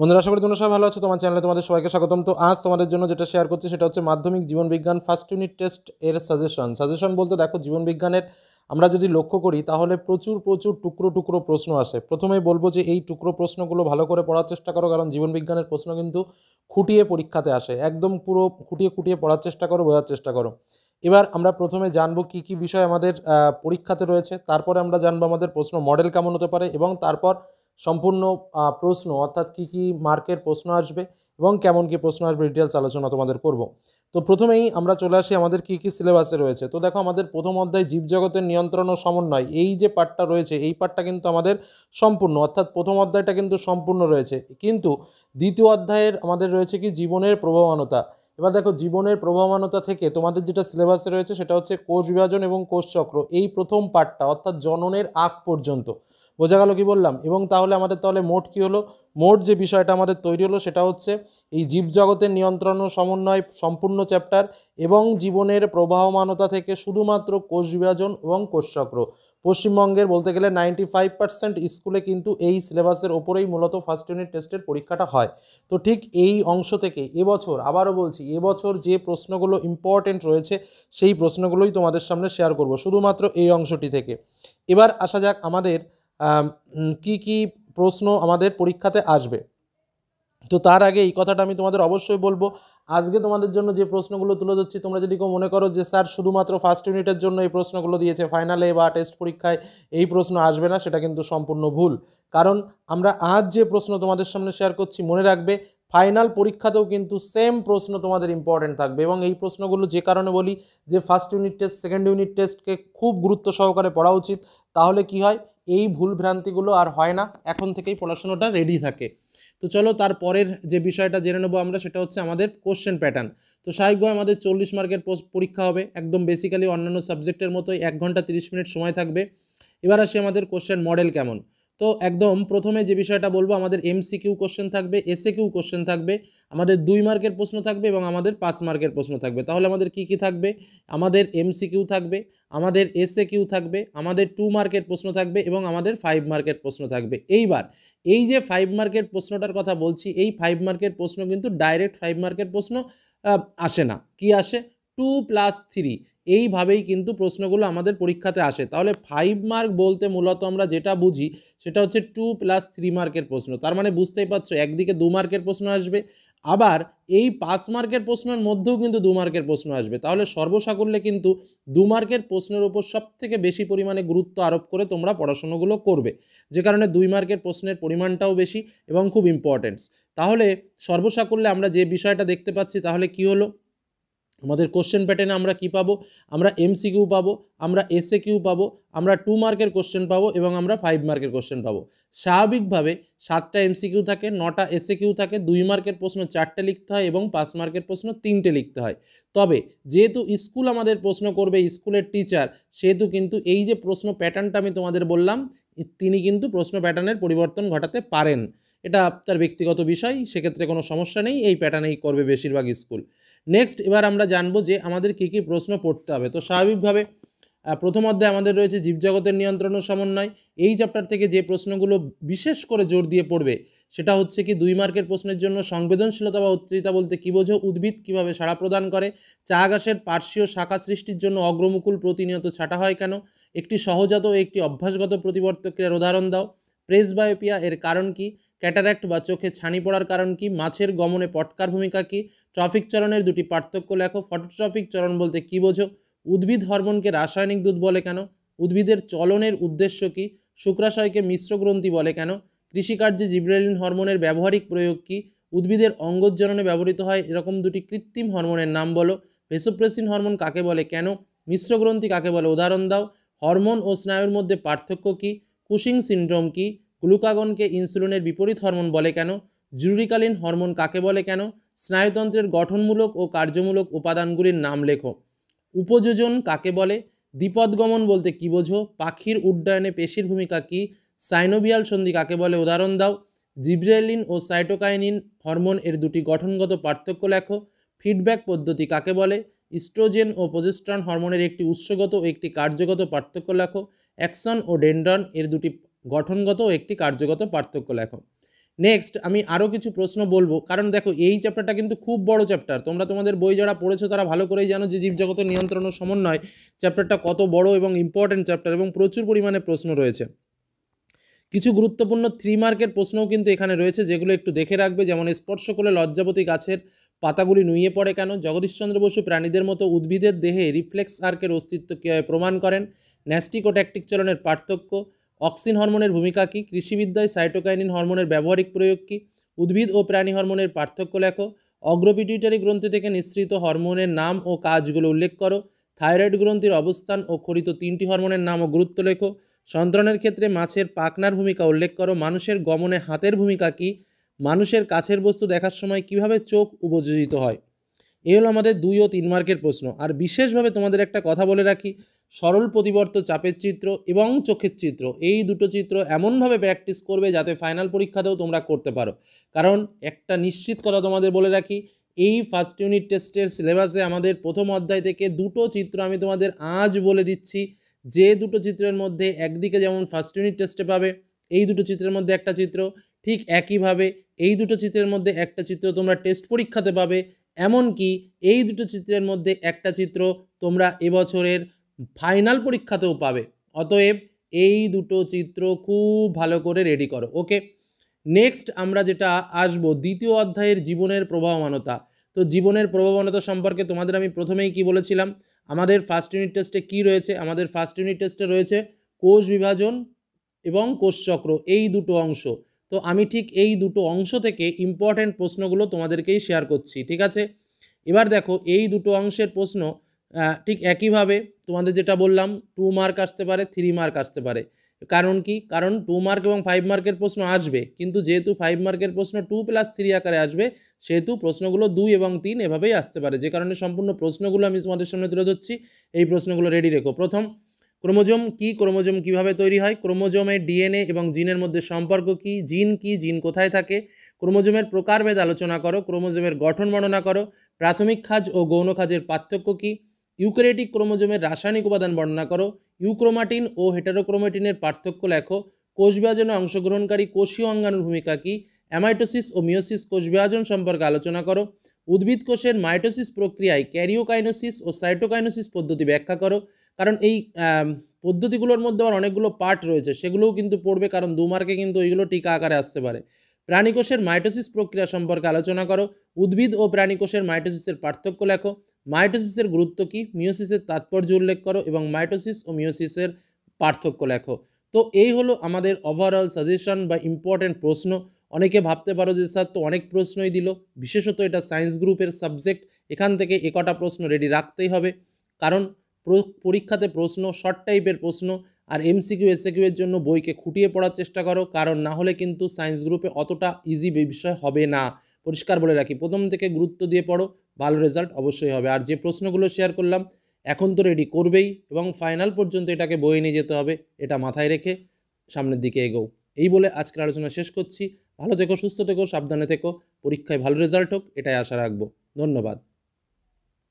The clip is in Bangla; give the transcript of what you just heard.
বন্ধুরা আশা করি তোমরা সবাই ভালো আছো তোমার চ্যানেলে তোমাদের সবাইকে স্বাগতম তো আজ তোমাদের জন্য যেটা শেয়ার করছি সেটা হচ্ছে মাধ্যমিক জীবনবিজ্ঞান ফার্স্ট ইউনিট টেস্ট এর সাজেশন সাজেশন বলতে দেখো জীবনবিজ্ঞানের আমরা যদি লক্ষ্য করি তাহলে প্রচুর প্রচুর টুকরো টুকরো প্রশ্ন আসে প্রথমেই বলবো যে এই টুকরো প্রশ্নগুলো ভালো করে পড়ার চেষ্টা করো কারণ জীবনবিজ্ঞানের প্রশ্ন কিন্তু খুঁটিয়ে পরীক্ষাতে আসে একদম পুরো খুঁটিয়ে খুঁটিয়ে পড়ার চেষ্টা করো বোঝার চেষ্টা করো এবার আমরা প্রথমে জানবো কি কি বিষয় আমাদের পরীক্ষাতে রয়েছে তারপরে আমরা জানবো আমাদের প্রশ্ন মডেল কেমন হতে পারে এবং তারপর সম্পূর্ণ প্রশ্ন অর্থাৎ কি কি মার্কের প্রশ্ন আসবে এবং কেমন কি প্রশ্ন আসবে ডিটেলস আলোচনা তোমাদের করব তো প্রথমেই আমরা চলে আসি আমাদের কি কি সিলেবাসে রয়েছে তো দেখো আমাদের প্রথম অধ্যায় জীবজগতের নিয়ন্ত্রণ ও সমন্বয় এই যে পাঠটা রয়েছে এই পাঠটা কিন্তু আমাদের সম্পূর্ণ অর্থাৎ প্রথম অধ্যায়টা কিন্তু সম্পূর্ণ রয়েছে কিন্তু দ্বিতীয় অধ্যায়ের আমাদের রয়েছে কি জীবনের প্রবমানতা এবার দেখো জীবনের প্রবমানতা থেকে তোমাদের যেটা সিলেবাসে রয়েছে সেটা হচ্ছে কোষ বিভাজন এবং কোষ চক্র এই প্রথম পাঠটা অর্থাৎ জননের আগ পর্যন্ত বোঝা গেল কি বললাম এবং তাহলে আমাদের তাহলে মোট কি হলো মোট যে বিষয়টা আমাদের তৈরি হলো সেটা হচ্ছে এই জীবজগতের নিয়ন্ত্রণ ও সমন্বয় সম্পূর্ণ চ্যাপ্টার এবং জীবনের প্রবাহমানতা থেকে শুধুমাত্র কোষ বিভাজন এবং কোষচক্র পশ্চিমবঙ্গের বলতে গেলে নাইনটি ফাইভ পার্সেন্ট স্কুলে কিন্তু এই সিলেবাসের ওপরেই মূলত ফার্স্ট ইউনিট টেস্টের পরীক্ষাটা হয় তো ঠিক এই অংশ থেকে এবছর আবারও বলছি এবছর যে প্রশ্নগুলো ইম্পর্টেন্ট রয়েছে সেই প্রশ্নগুলোই তোমাদের সামনে শেয়ার করব শুধুমাত্র এই অংশটি থেকে এবার আসা যাক আমাদের কি কি প্রশ্ন আমাদের পরীক্ষাতে আসবে তো তার আগে এই কথাটা আমি তোমাদের অবশ্যই বলবো আজকে তোমাদের জন্য যে প্রশ্নগুলো তুলে ধরছি তোমরা যদি কেউ মনে করো যে স্যার শুধুমাত্র ফার্স্ট ইউনিটের জন্য এই প্রশ্নগুলো দিয়েছে ফাইনালে বা টেস্ট পরীক্ষায় এই প্রশ্ন আসবে না সেটা কিন্তু সম্পূর্ণ ভুল কারণ আমরা আজ যে প্রশ্ন তোমাদের সামনে শেয়ার করছি মনে রাখবে ফাইনাল পরীক্ষাতেও কিন্তু সেম প্রশ্ন তোমাদের ইম্পর্টেন্ট থাকবে এবং এই প্রশ্নগুলো যে কারণে বলি যে first unit test second unit টেস্টকে খুব গুরুত্ব সহকারে পড়া উচিত তাহলে কি হয় এই ভুল ভ্রান্তিগুলো আর হয় না এখন থেকেই পড়াশোনাটা রেডি থাকে তো চলো তার পরের যে বিষয়টা জেনে নেবো আমরা সেটা হচ্ছে আমাদের কোশ্চেন প্যাটার্ন তো স্বাভাবিকভাবে আমাদের চল্লিশ মার্কের পরীক্ষা হবে একদম বেসিক্যালি অন্যান্য সাবজেক্টের মতোই এক ঘন্টা তিরিশ মিনিট সময় থাকবে এবার আসি আমাদের কোশ্চেন মডেল কেমন তো একদম প্রথমে যে বিষয়টা বলবো আমাদের এমসি কিউ কোশ্চেন থাকবে এসএ কিউ কোশ্চেন থাকবে আমাদের দুই মার্কের প্রশ্ন থাকবে এবং আমাদের পাঁচ মার্কের প্রশ্ন থাকবে তাহলে আমাদের কি কি থাকবে আমাদের এমসিকিউ থাকবে আমাদের এসএ কিউ থাকবে আমাদের টু মার্কের প্রশ্ন থাকবে এবং আমাদের ফাইভ মার্কের প্রশ্ন থাকবে এইবার এই যে ফাইভ মার্কের প্রশ্নটার কথা বলছি এই ফাইভ মার্কের প্রশ্ন কিন্তু ডাইরেক্ট ফাইভ মার্কের প্রশ্ন আসে না কি আসে টু প্লাস থ্রি এইভাবেই কিন্তু প্রশ্নগুলো আমাদের পরীক্ষাতে আসে তাহলে ফাইভ মার্ক বলতে মূলত আমরা যেটা বুঝি সেটা হচ্ছে টু প্লাস থ্রি মার্কের প্রশ্ন তার মানে বুঝতেই পারছো একদিকে দু মার্কের প্রশ্ন আসবে আবার এই পাঁচ মার্কের প্রশ্নের মধ্যেও কিন্তু দু মার্কের প্রশ্ন আসবে তাহলে সর্বসাকুল্যে কিন্তু দু মার্কের প্রশ্নের উপর সবথেকে বেশি পরিমাণে গুরুত্ব আরোপ করে তোমরা পড়াশোনাগুলো করবে যে কারণে দুই মার্কের প্রশ্নের পরিমাণটাও বেশি এবং খুব ইম্পর্টেন্স তাহলে সর্বসাকুল্যে আমরা যে বিষয়টা দেখতে পাচ্ছি তাহলে কি হলো আমাদের কোশ্চেন প্যাটার্নে আমরা কি পাবো আমরা এমসিকিউ পাবো আমরা এসএ কিউ পাবো আমরা টু মার্কের কোশ্চেন পাবো এবং আমরা ফাইভ মার্কের কোশ্চেন পাবো স্বাভাবিকভাবে সাতটা এমসিকিউ থাকে নটা এসএ কিউ থাকে দুই মার্কের প্রশ্ন চারটে লিখতে হয় এবং পাঁচ মার্কের প্রশ্ন তিনটে লিখতে হয় তবে যেহেতু স্কুল আমাদের প্রশ্ন করবে স্কুলের টিচার সেহেতু কিন্তু এই যে প্রশ্ন প্যাটার্নটা আমি তোমাদের বললাম তিনি কিন্তু প্রশ্ন প্যাটার্নের পরিবর্তন ঘটাতে পারেন এটা তার ব্যক্তিগত বিষয় সেক্ষেত্রে কোনো সমস্যা নেই এই প্যাটার্নেই করবে বেশিরভাগ স্কুল নেক্সট এবার আমরা জানবো যে আমাদের কী কী প্রশ্ন পড়তে হবে তো স্বাভাবিকভাবে প্রথম অধ্যায় আমাদের রয়েছে জীবজগতের নিয়ন্ত্রণ ও সমন্বয় এই চ্যাপ্টার থেকে যে প্রশ্নগুলো বিশেষ করে জোর দিয়ে পড়বে সেটা হচ্ছে কি দুই মার্কের প্রশ্নের জন্য সংবেদনশীলতা বা উচ্চতা বলতে কী বোঝো উদ্ভিদ কীভাবে সাড়া প্রদান করে চা গাছের পার্শ্বীয় শাখা সৃষ্টির জন্য অগ্রমুকুল প্রতিনিয়ত ছাটা হয় কেন একটি সহজাত ও একটি অভ্যাসগত প্রতিবর্তকের উদাহরণ দাও প্রেসবায়োপিয়া এর কারণ কি ক্যাটারাক্ট বা চোখে ছানি পড়ার কারণ কি মাছের গমনে পটকার ভূমিকা কি ট্রফিক চরণের দুটি পার্থক্য লেখো ফটোট্রফিক চরণ বলতে কি বোঝো উদ্ভিদ হরমোনকে রাসায়নিক দুধ বলে কেন উদ্ভিদের চলনের উদ্দেশ্য কি শুক্রাশয়কে মিশ্র গ্রন্থি বলে কেন কৃষিকার্যে জিব্রেলিন হরমোনের ব্যবহারিক প্রয়োগ কী উদ্ভিদের অঙ্গজ্জরণে ব্যবহৃত হয় এরকম দুটি কৃত্রিম হরমোনের নাম বলো ভেসোপ্রেসিন হরমোন কাকে বলে কেন মিশ্রগ্রন্থি কাকে বলে উদাহরণ দাও হরমোন ও স্নায়ুর মধ্যে পার্থক্য কী কুশিং সিন্ড্রোম কি গ্লুকাগনকে ইনসুলিনের বিপরীত হরমোন বলে কেন জরুরিকালীন হরমোন কাকে বলে কেন স্নায়ুতন্ত্রের গঠনমূলক ও কার্যমূলক উপাদানগুলির নাম লেখো উপযোজন কাকে বলে দ্বিপদগমন বলতে কী বোঝো পাখির উড্ডয়নে পেশির ভূমিকা কী সাইনোভিয়াল সন্ধি কাকে বলে উদাহরণ দাও জিব্রেলিন ও সাইটোকাইনিন হরমোন এর দুটি গঠনগত পার্থক্য লেখো ফিডব্যাক পদ্ধতি কাকে বলে ইস্ট্রোজেন ও প্রজেস্ট্রন হরমোনের একটি উৎসগত ও একটি কার্যগত পার্থক্য লেখো অ্যাকশন ও ডেন্ড্রন এর দুটি গঠনগত ও একটি কার্যগত পার্থক্য লেখো নেক্সট আমি আরও কিছু প্রশ্ন বলবো কারণ দেখো এই চ্যাপ্টারটা কিন্তু খুব বড় চ্যাপ্টার তোমরা তোমাদের বই যারা পড়েছো তারা ভালো করেই জানো যে জীবজগত নিয়ন্ত্রণ ও সমন্বয় চ্যাপ্টারটা কত বড় এবং ইম্পর্ট্যান্ট চ্যাপ্টার এবং প্রচুর পরিমাণে প্রশ্ন রয়েছে কিছু গুরুত্বপূর্ণ থ্রি মার্কের প্রশ্নও কিন্তু এখানে রয়েছে যেগুলো একটু দেখে রাখবে যেমন স্পর্শ করলে লজ্জাবতী গাছের পাতাগুলি নুয়ে পড়ে কেন জগদীশচন্দ্র বসু প্রাণীদের মতো উদ্ভিদের দেহে রিফ্লেক্স আর্কের অস্তিত্ব প্রমাণ করেন ন্যাস্টিক ও ট্যাকটিক চলনের পার্থক্য অক্সিন হরমোনের ভূমিকা কী কৃষিবিদ্যায় সাইটোকাইনিন হরমোনের ব্যবহারিক প্রয়োগ কী উদ্ভিদ ও প্রাণী হরমোনের পার্থক্য লেখো অগ্রপিটিউটারি গ্রন্থি থেকে নিঃসৃত হরমোনের নাম ও কাজগুলো উল্লেখ করো থাইরয়েড গ্রন্থির অবস্থান ও খরিত তিনটি হরমোনের নাম ও গুরুত্ব লেখো সন্ত্রণের ক্ষেত্রে মাছের পাকনার ভূমিকা উল্লেখ করো মানুষের গমনে হাতের ভূমিকা কী মানুষের কাছের বস্তু দেখার সময় কিভাবে চোখ উপযোজিত হয় এ হলো আমাদের দুই ও তিন মার্কের প্রশ্ন আর বিশেষভাবে তোমাদের একটা কথা বলে রাখি সরল প্রতিবর্ত চাপের চিত্র এবং চোখের চিত্র এই দুটো চিত্র এমনভাবে প্র্যাকটিস করবে যাতে ফাইনাল পরীক্ষাতেও তোমরা করতে পারো কারণ একটা নিশ্চিত কথা তোমাদের বলে রাখি এই ফার্স্ট ইউনিট টেস্টের সিলেবাসে আমাদের প্রথম অধ্যায় থেকে দুটো চিত্র আমি তোমাদের আজ বলে দিচ্ছি যে দুটো চিত্রের মধ্যে একদিকে যেমন ফার্স্ট ইউনিট টেস্টে পাবে এই দুটো চিত্রের মধ্যে একটা চিত্র ঠিক একইভাবে এই দুটো চিত্রের মধ্যে একটা চিত্র তোমরা টেস্ট পরীক্ষাতে পাবে এমনকি এই দুটো চিত্রের মধ্যে একটা চিত্র তোমরা এবছরের ফাইনাল পরীক্ষাতেও পাবে অতএব এই দুটো চিত্র খুব ভালো করে রেডি করো ওকে নেক্সট আমরা যেটা আসব দ্বিতীয় অধ্যায়ের জীবনের প্রভাবমানতা তো জীবনের প্রভাবমানতা সম্পর্কে তোমাদের আমি প্রথমেই কি বলেছিলাম আমাদের ফার্স্ট ইউনিট টেস্টে কি রয়েছে আমাদের ফার্স্ট ইউনিট টেস্টে রয়েছে কোষ বিভাজন এবং কোষচক্র এই দুটো অংশ তো আমি ঠিক এই দুটো অংশ থেকে ইম্পর্ট্যান্ট প্রশ্নগুলো তোমাদেরকেই শেয়ার করছি ঠিক আছে এবার দেখো এই দুটো অংশের প্রশ্ন ঠিক একইভাবে তোমাদের যেটা বললাম টু মার্ক আসতে পারে থ্রি মার্ক আসতে পারে কারণ কি কারণ টু মার্ক এবং ফাইভ মার্কের প্রশ্ন আসবে কিন্তু যেহেতু ফাইভ মার্কের প্রশ্ন টু প্লাস থ্রি আকারে আসবে সেহেতু প্রশ্নগুলো দুই এবং তিন এভাবেই আসতে পারে যে কারণে সম্পূর্ণ প্রশ্নগুলো আমি তোমাদের সামনে তুলে ধরছি এই প্রশ্নগুলো রেডি রেখো প্রথম ক্রোমোজোম কি ক্রোমোজোম কিভাবে তৈরি হয় ক্রোমোজোমের ডিএনএ এবং জিনের মধ্যে সম্পর্ক কি জিন কি জিন কোথায় থাকে ক্রোমোজোমের প্রকারভেদ আলোচনা করো ক্রোমোজোমের গঠন বর্ণনা করো প্রাথমিক খাজ ও গৌণ খাজের পার্থক্য কী ইউক্রেটিক ক্রোমোজোমের রাসায়নিক উপাদান বর্ণনা করো ইউক্রোমাটিন ও হেটারোক্রোমাটিনের পার্থক্য লেখো বিভাজনে অংশগ্রহণকারী কোষীয় অঙ্গাণুর ভূমিকা কী অ্যামাইটোসিস ও মিওসিস বিভাজন সম্পর্কে আলোচনা করো উদ্ভিদ কোষের মাইটোসিস প্রক্রিয়ায় ক্যারিওকাইনোসিস ও সাইটোকাইনোসিস পদ্ধতি ব্যাখ্যা করো কারণ এই পদ্ধতিগুলোর মধ্যে আবার অনেকগুলো পার্ট রয়েছে সেগুলোও কিন্তু পড়বে কারণ দু মার্কে কিন্তু ওইগুলো টিকা আকারে আসতে পারে প্রাণীকোষের মাইটোসিস প্রক্রিয়া সম্পর্কে আলোচনা করো উদ্ভিদ ও প্রাণীকোষের মাইটোসিসের পার্থক্য লেখো মাইটোসিসের গুরুত্ব কী মিওসিসের তাৎপর্য উল্লেখ করো এবং মাইটোসিস ও মিওসিসের পার্থক্য লেখো তো এই হলো আমাদের ওভারঅল সাজেশন বা ইম্পর্ট্যান্ট প্রশ্ন অনেকে ভাবতে পারো যে স্যার তো অনেক প্রশ্নই দিল বিশেষত এটা সায়েন্স গ্রুপের সাবজেক্ট এখান থেকে একটা প্রশ্ন রেডি রাখতেই হবে কারণ পরীক্ষাতে প্রশ্ন শর্ট টাইপের প্রশ্ন আর এমসিকিউ এসএকিউ এর জন্য বইকে খুঁটিয়ে পড়ার চেষ্টা করো কারণ না হলে কিন্তু সায়েন্স গ্রুপে অতটা ইজি বিষয় হবে না পরিষ্কার বলে রাখি প্রথম থেকে গুরুত্ব দিয়ে পড়ো ভালো রেজাল্ট অবশ্যই হবে আর যে প্রশ্নগুলো শেয়ার করলাম এখন তো রেডি করবেই এবং ফাইনাল পর্যন্ত এটাকে বয়ে নিয়ে যেতে হবে এটা মাথায় রেখে সামনের দিকে এগো এই বলে আজকের আলোচনা শেষ করছি ভালো থেকো সুস্থ থেকো সাবধানে থেকো পরীক্ষায় ভালো রেজাল্ট হোক এটাই আশা রাখবো ধন্যবাদ